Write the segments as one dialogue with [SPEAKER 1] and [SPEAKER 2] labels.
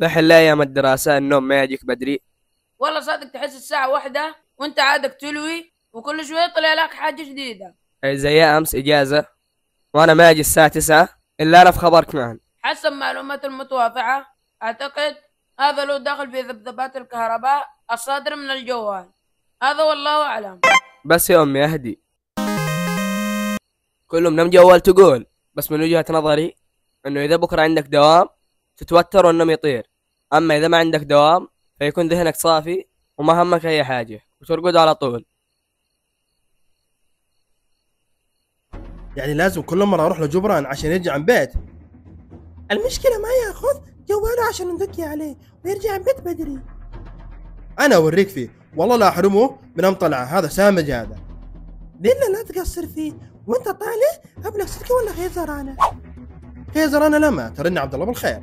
[SPEAKER 1] بحل ايام الدراسه النوم ما يجيك بدري والله صادق تحس الساعه واحدة وانت عادك تلوي وكل شويه طلع لك حاجه جديده زي امس اجازه وانا ما اجي الساعه تسعة الا انا في خبرك كمان حسب معلومات المتوافعه اعتقد هذا له دخل في ذبذبات الكهرباء الصادر من الجوال هذا والله اعلم بس يا امي اهدي كلهم نم جوال تقول بس من وجهه نظري انه اذا بكره عندك دوام تتوتر والنوم يطير اما اذا ما عندك دوام فيكون ذهنك صافي وما همك اي حاجه
[SPEAKER 2] وترقد على طول يعني لازم كل مره اروح لجبران عشان يرجع عن بيت المشكله ما ياخذ جواله عشان ندقي عليه ويرجع عن بيت بدري انا اوريك فيه والله لا احرمه من ام طلعه هذا سامج هذا بالله لا تقصر فيه وانت طالع ابلغ سلكه ولا خيزرانه خيزرانه لما ترني عبد الله بالخير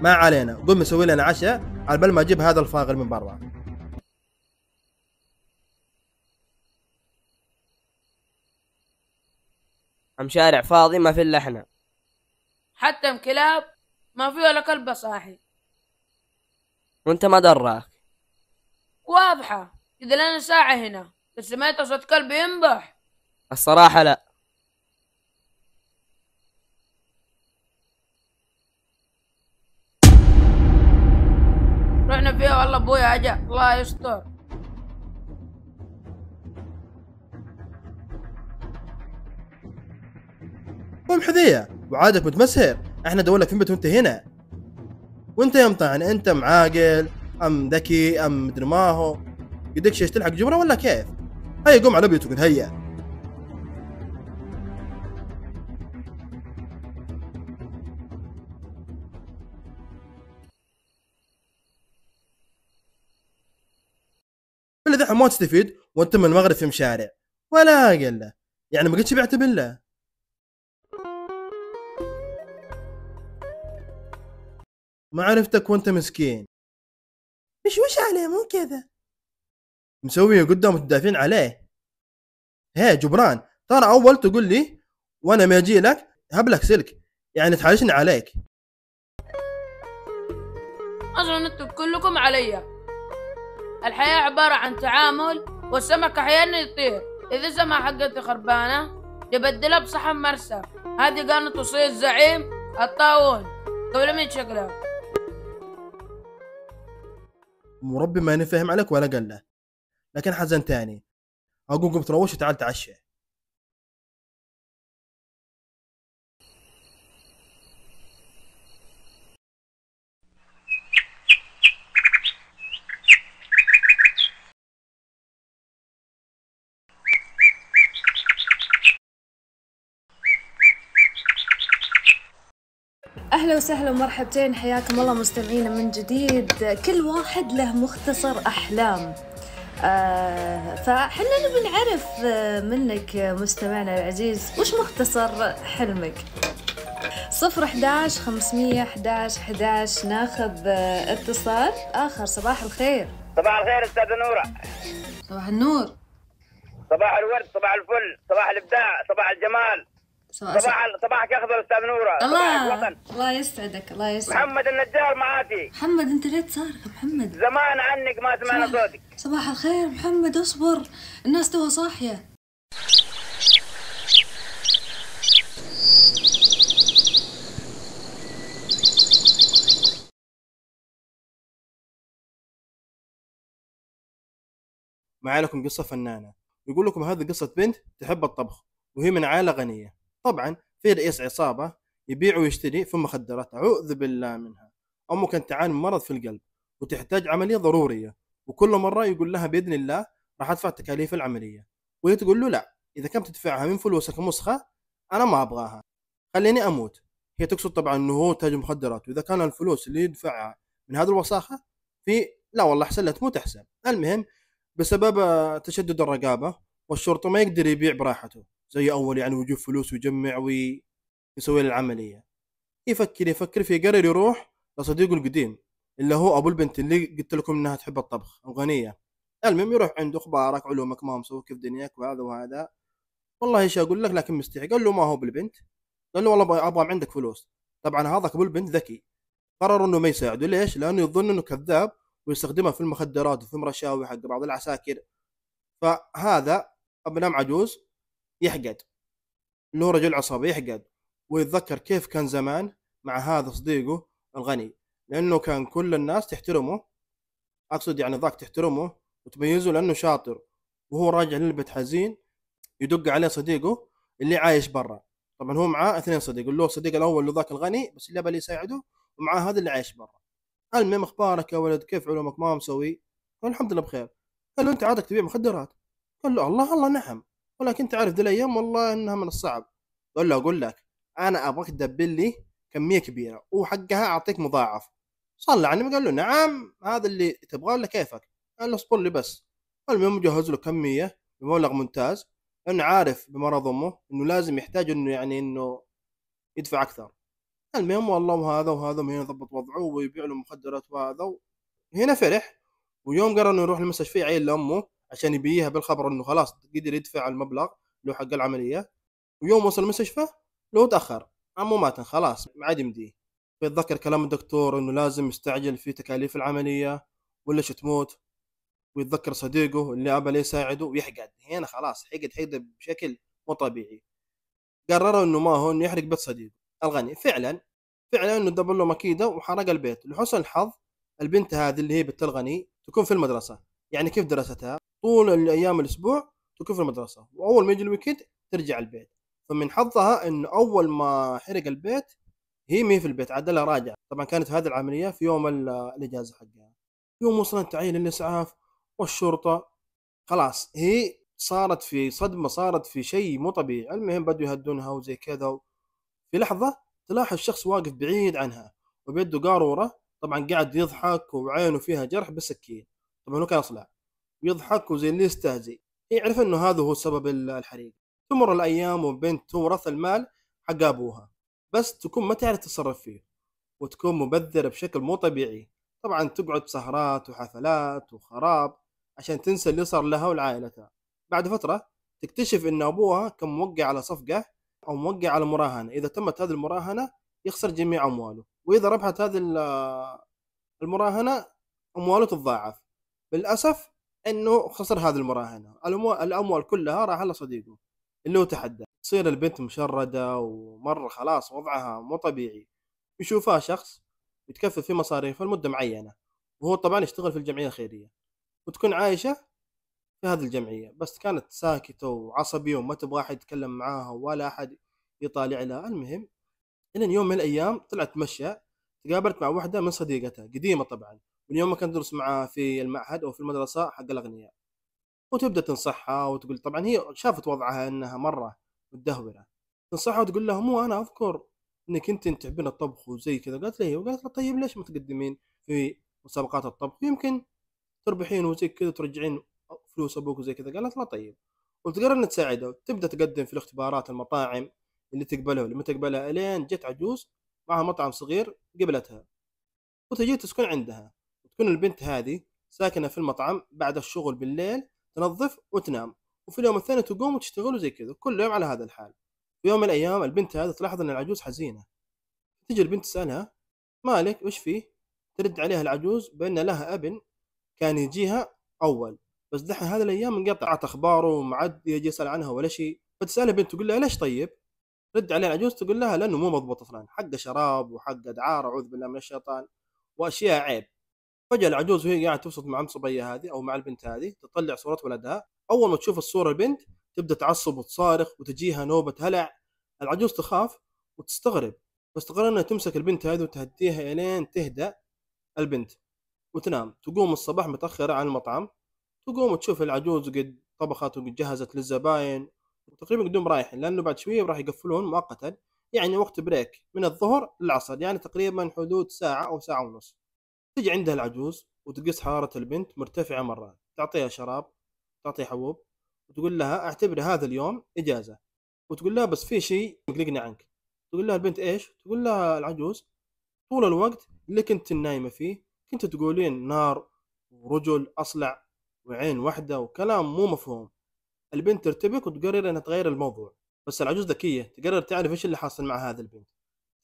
[SPEAKER 2] ما علينا قوم سوي لنا عشاء على بال ما اجيب هذا الفاغر من برا
[SPEAKER 1] ام شارع فاضي ما في الا احنا حتى ام كلاب ما في ولا كلب صاحي وانت ما دراك واضحه اذا لنا ساعه هنا بس سمعت صوت كلب ينبح الصراحه لا رحنا فيها والله ابويا اجا الله يستر
[SPEAKER 2] قوم حذية وعادك متمسهر احنا دولة فين وانت هنا وانت يا مطعن انت معاقل ام ذكي ام مدري ما هو يدك شيش تلحق جمرة ولا كيف هيا قوم على بيتك هيا السلعه ما تستفيد وانت من المغرب في مشارع ولا قله يعني ما قلتش بعته بالله ما عرفتك وانت مسكين مش وش عليه مو كذا مسوي قدام تدافين عليه ها جبران ترى اول تقول لي وانا ما اجي لك هبلك سلك يعني تحاشني عليك
[SPEAKER 1] اجل انتم كلكم عليا الحياة عبارة عن تعامل والسمك أحيانا يطير إذا السماء حقتي خربانة يبدلها بصحن مرسى هذه كانت وصية الزعيم الطاوون قبل مية شكلها
[SPEAKER 2] وربي ما نفهم عليك ولا قلة لكن حزن تاني أقوم تروش وتعال تعشى اهلا وسهلا ومرحبتين حياكم الله مستمعينا من جديد كل واحد له مختصر احلام آه فحنا نبي نعرف منك مستمعنا العزيز وش مختصر حلمك صفر 11 511 11 ناخذ اتصال اخر صباح الخير
[SPEAKER 1] صباح الخير استاذه نوره صباح النور صباح الورد صباح الفل صباح الابداع صباح الجمال صباح صباحك اخضر استاذ نوره الله الله يسعدك الله يسعدك محمد النجار
[SPEAKER 2] معاتي محمد انت ليه تصارخ محمد زمان عنك ما سمعنا صوتك صباح الخير محمد اصبر الناس توها صاحيه معي قصة فنانة يقول لكم هذه قصة بنت تحب الطبخ وهي من عائلة غنية طبعا في رئيس عصابه يبيع ويشتري في مخدرات اعوذ بالله منها امه كانت تعاني من مرض في القلب وتحتاج عمليه ضروريه وكل مره يقول لها باذن الله راح ادفع تكاليف العمليه وهي تقول له لا اذا كم تدفعها من فلوسك مسخه انا ما ابغاها خليني اموت هي تقصد طبعا انه هو تاجر مخدرات واذا كان الفلوس اللي يدفعها من هذه الوساخه في لا والله احسن لا تموت احسن المهم بسبب تشدد الرقابه والشرطه ما يقدر يبيع براحته زي اول يعني ويجيب فلوس ويجمع ويسوي له العمليه يفكر يفكر في قرر يروح لصديقه القديم اللي هو ابو البنت اللي قلت لكم انها تحب الطبخ غنية المهم يروح عنده اخبارك علومك ما مسوي كيف دنياك وهذا وهذا والله ايش اقول لك لكن مستحي قال له ما هو بالبنت قال له والله ابغى عندك فلوس طبعا هذاك ابو البنت ذكي قرر انه ما يساعده ليش؟ لانه يظن انه كذاب ويستخدمها في المخدرات وفي رشاوي حق بعض العساكر فهذا ابنام عجوز يحقد انه هو رجل عصبي يحقد ويتذكر كيف كان زمان مع هذا صديقه الغني لانه كان كل الناس تحترمه اقصد يعني ذاك تحترمه وتميزه لانه شاطر وهو راجع للبيت حزين يدق عليه صديقه اللي عايش برا طبعا هو معاه اثنين صديق اللي هو الصديق الاول اللي ذاك الغني بس اللي بلي يساعده ومعاه هذا اللي عايش برا المهم اخبارك يا ولد كيف علومك ما مسوي قال الحمد لله بخير قال له انت عادك تبيع مخدرات قال له الله الله نعم ولكن تعرف ذي الايام والله انها من الصعب قال له اقول لك انا ابغاك تدبر لي كميه كبيره وحقها اعطيك مضاعف صلى له قال له نعم هذا اللي تبغاه ولا كيفك قال له اصبر لي بس المهم جهز له كميه بمبلغ ممتاز لانه عارف بمرض امه انه لازم يحتاج انه يعني انه يدفع اكثر المهم والله وهذا وهذا وهنا يضبط وضعه ويبيع له مخدرات وهذا هنا فرح ويوم قرر انه يروح المستشفى يعين لامه عشان يبيها بالخبر انه خلاص قدر يدفع المبلغ لو حق العمليه ويوم وصل المستشفى لو تاخر عمو مات خلاص ما عاد يمديه فيتذكر كلام الدكتور انه لازم يستعجل في تكاليف العمليه ولا تموت ويتذكر صديقه اللي ابى يساعده ويحقد هنا خلاص حقد حقد بشكل مو طبيعي قرروا انه ما هو انه يحرق بيت صديقه الغني فعلا فعلا انه دبل له مكيده وحرق البيت لحسن الحظ البنت هذه اللي هي بنت الغني تكون في المدرسه يعني كيف درستها طول الايام الاسبوع تكون في المدرسه واول ما يجي الويكند ترجع البيت فمن حظها انه اول ما حرق البيت هي مي في البيت عدلها راجع طبعا كانت هذه العمليه في يوم الاجازه حقها يوم وصلت تعيين الاسعاف والشرطه خلاص هي صارت في صدمه صارت في شيء مو طبيعي المهم بدوا يهدونها وزي كذا و... في لحظه تلاحظ شخص واقف بعيد عنها وبيده قاروره طبعا قاعد يضحك وعينه فيها جرح بسكين طبعا هو كان اصلع ويضحك وزي اللي يستهزئ إيه، يعرف انه هذا هو سبب الحريق تمر الايام والبنت تورث المال حق ابوها بس تكون ما تعرف تتصرف فيه وتكون مبذره بشكل مو طبيعي طبعا تقعد سهرات وحفلات وخراب عشان تنسى اللي صار لها ولعائلتها بعد فتره تكتشف ان ابوها كان موقع على صفقه او موقع على مراهنه اذا تمت هذه المراهنه يخسر جميع امواله واذا ربحت هذه المراهنه امواله تتضاعف للاسف انه خسر هذه المراهنه الاموال كلها راح على صديقه اللي هو تحدى تصير البنت مشرده ومره خلاص وضعها مو طبيعي يشوفها شخص يتكفل في مصاريفه لمده معينه وهو طبعا يشتغل في الجمعيه الخيريه وتكون عايشه في هذه الجمعيه بس كانت ساكته وعصبيه وما تبغى احد يتكلم معاها ولا احد يطالع لها المهم إن يوم من الايام طلعت تمشى تقابلت مع واحده من صديقتها قديمه طبعا من يوم ما كنت ادرس معاه في المعهد او في المدرسه حق الاغنياء وتبدا تنصحها وتقول طبعا هي شافت وضعها انها مره متدهوره تنصحها وتقول لها مو انا اذكر انك انت تحبين الطبخ وزي كذا قالت لي أيوة. وقالت لها طيب ليش ما تقدمين في مسابقات الطبخ يمكن تربحين وزي كذا ترجعين فلوس ابوك وزي كذا قالت لها طيب وتقرر انها تساعده وتبدا تقدم في الاختبارات المطاعم اللي تقبلها واللي ما تقبلها الين جت عجوز معها مطعم صغير قبلتها وتجي تسكن عندها تكون البنت هذه ساكنة في المطعم بعد الشغل بالليل تنظف وتنام وفي اليوم الثاني تقوم وتشتغل وزي كذا كل يوم على هذا الحال في يوم من الأيام البنت هذه تلاحظ أن العجوز حزينة تجي البنت تسألها مالك وش فيه ترد عليها العجوز بأن لها ابن كان يجيها أول بس دحين هذه الأيام انقطعت أخباره ومعد يجي يسأل عنها ولا شيء فتسألها البنت تقول لها ليش طيب رد عليها العجوز تقول لها لأنه مو مضبوط فلان حقه شراب وحقه دعارة أعوذ بالله من الشيطان وأشياء عيب فجاه العجوز وهي قاعده تبسط مع ام صبيه هذه او مع البنت هذه تطلع صوره ولدها اول ما تشوف الصوره البنت تبدا تعصب وتصارخ وتجيها نوبه هلع العجوز تخاف وتستغرب بس انها تمسك البنت هذه وتهديها الين تهدى البنت وتنام تقوم الصباح متاخره عن المطعم تقوم وتشوف العجوز قد طبخت وقد جهزت للزباين وتقريبا قدوم رايحين لانه بعد شويه راح يقفلون مؤقتا يعني وقت بريك من الظهر للعصر يعني تقريبا حدود ساعه او ساعه ونص تجي عندها العجوز وتقيس حرارة البنت مرتفعة مرة تعطيها شراب تعطيها حبوب وتقول لها اعتبري هذا اليوم إجازة وتقول لها بس في شيء مقلقني عنك تقول لها البنت إيش تقول لها العجوز طول الوقت اللي كنت نايمة فيه كنت تقولين نار ورجل أصلع وعين واحدة وكلام مو مفهوم البنت ترتبك وتقرر انها تغير الموضوع بس العجوز ذكية تقرر تعرف ايش اللي حاصل مع هذه البنت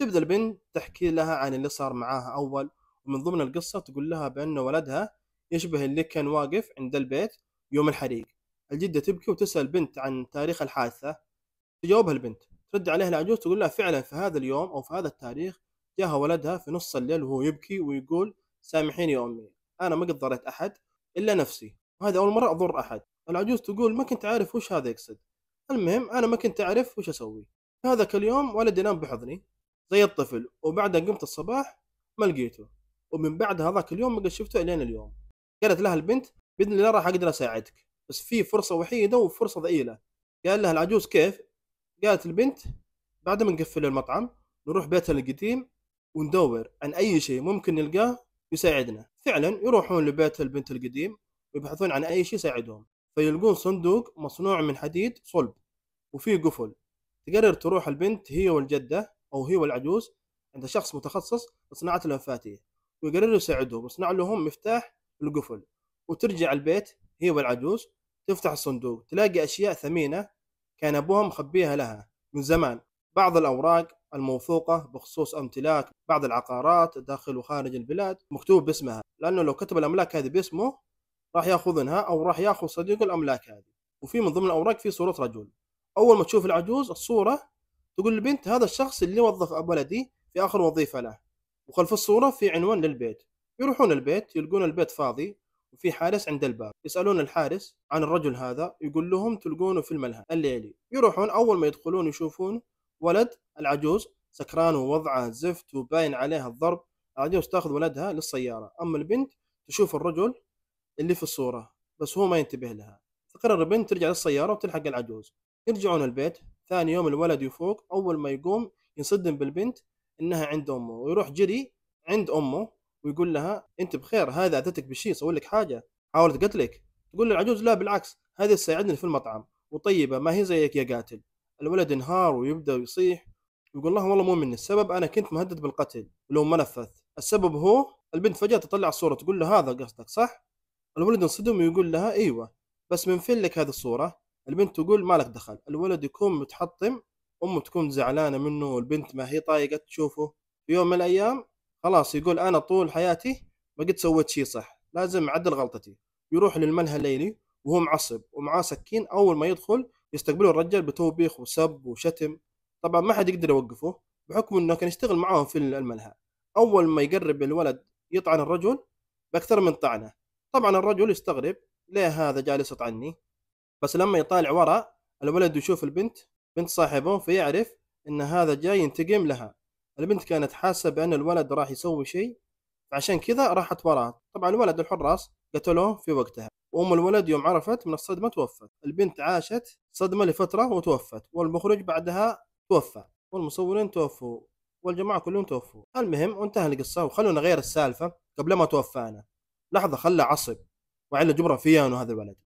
[SPEAKER 2] تبدا البنت تحكي لها عن اللي صار معاها اول ومن ضمن القصة تقول لها بأن ولدها يشبه اللي كان واقف عند البيت يوم الحريق الجدة تبكي وتسأل بنت عن تاريخ الحادثة تجاوبها البنت ترد عليها العجوز تقول لها فعلا في هذا اليوم أو في هذا التاريخ جاها ولدها في نص الليل وهو يبكي ويقول سامحيني يا أمي أنا ما قد ضريت أحد إلا نفسي وهذا أول مرة أضر أحد العجوز تقول ما كنت عارف وش هذا يقصد المهم أنا ما كنت أعرف وش أسوي هذاك اليوم ولدي نام بحضني زي الطفل وبعدها قمت الصباح ما لقيته ومن بعد هذاك اليوم ما قد شفته الين اليوم قالت لها البنت باذن الله راح اقدر اساعدك بس في فرصه وحيده وفرصه ضئيله قال لها العجوز كيف قالت البنت بعد ما نقفل المطعم نروح بيتها القديم وندور عن اي شيء ممكن نلقاه يساعدنا فعلا يروحون لبيت البنت القديم ويبحثون عن اي شيء يساعدهم فيلقون صندوق مصنوع من حديد صلب وفيه قفل تقرر تروح البنت هي والجده او هي والعجوز عند شخص متخصص لصناعه المفاتيح. ويقرروا يساعدوهم ويصنع لهم مفتاح القفل وترجع البيت هي والعجوز تفتح الصندوق تلاقي أشياء ثمينة كان أبوها مخبيها لها من زمان بعض الأوراق الموثوقة بخصوص امتلاك بعض العقارات داخل وخارج البلاد مكتوب باسمها لأنه لو كتب الأملاك هذه باسمه راح ياخذنها أو راح ياخذ صديقه الأملاك هذه وفي من ضمن الأوراق في صورة رجل أول ما تشوف العجوز الصورة تقول البنت هذا الشخص اللي وظف ولدي في آخر وظيفة له وخلف الصورة في عنوان للبيت يروحون البيت يلقون البيت فاضي وفي حارس عند الباب يسألون الحارس عن الرجل هذا يقول لهم تلقونه في الملهى الليلي يروحون أول ما يدخلون يشوفون ولد العجوز سكران ووضعه زفت وباين عليها الضرب العجوز تاخذ ولدها للسيارة أما البنت تشوف الرجل اللي في الصورة بس هو ما ينتبه لها تقرر البنت ترجع للسيارة وتلحق العجوز يرجعون البيت ثاني يوم الولد يفوق أول ما يقوم ينصدم بالبنت انها عند امه ويروح جري عند امه ويقول لها انت بخير هذا اتتك بشيء سوى لك حاجه حاولت قتلك تقول للعجوز لا بالعكس هذه ساعدني في المطعم وطيبه ما هي زيك يا قاتل الولد انهار ويبدا يصيح يقول لهم والله مو مني السبب انا كنت مهدد بالقتل ولو ما نفذت السبب هو البنت فجاه تطلع الصوره تقول له هذا قصدك صح الولد انصدم ويقول لها ايوه بس من فين لك هذه الصوره البنت تقول مالك دخل الولد يكون متحطم امه تكون زعلانه منه والبنت ما هي طايقه تشوفه في يوم من الايام خلاص يقول انا طول حياتي ما قد سويت شيء صح لازم اعدل غلطتي يروح للملهى الليلي وهو معصب ومعاه سكين اول ما يدخل يستقبله الرجال بتوبيخ وسب وشتم طبعا ما حد يقدر يوقفه بحكم انه كان يشتغل معاهم في الملهى اول ما يقرب الولد يطعن الرجل باكثر من طعنه طبعا الرجل يستغرب ليه هذا جالس يطعني بس لما يطالع وراء الولد يشوف البنت بنت صاحبهم فيعرف ان هذا جاي ينتقم لها البنت كانت حاسه بان الولد راح يسوي شيء فعشان كذا راحت وراه طبعا الولد الحراس قتلوه في وقتها وام الولد يوم عرفت من الصدمه توفت البنت عاشت صدمه لفتره وتوفت والمخرج بعدها توفى والمصورين توفوا والجماعه كلهم توفوا المهم وانتهى القصه وخلونا غير السالفه قبل ما توفانا لحظه خلى عصب وعلى جبره فيان وهذا الولد